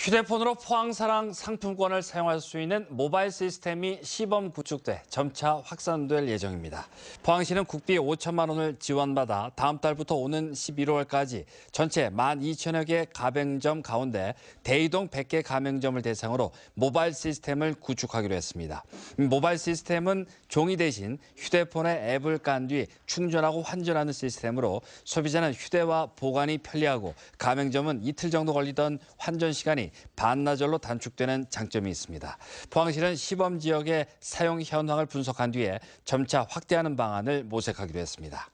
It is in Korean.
휴대폰으로 포항사랑 상품권을 사용할 수 있는 모바일 시스템이 시범 구축돼 점차 확산될 예정입니다. 포항시는 국비 5천만 원을 지원받아 다음 달부터 오는 11월까지 전체 1만 2천여 개 가맹점 가운데 대이동 100개 가맹점을 대상으로 모바일 시스템을 구축하기로 했습니다. 음, 모바일 시스템은 종이 대신 휴대폰에 앱을 깐 뒤 충전하고 환전하는 시스템으로 소비자는 휴대와 보관이 편리하고 가맹점은 이틀 정도 걸리던 환전 시간이 반나절로 단축되는 장점이 있습니다. 포항시는 시범 지역의 사용 현황을 분석한 뒤에 점차 확대하는 방안을 모색하기로 했습니다.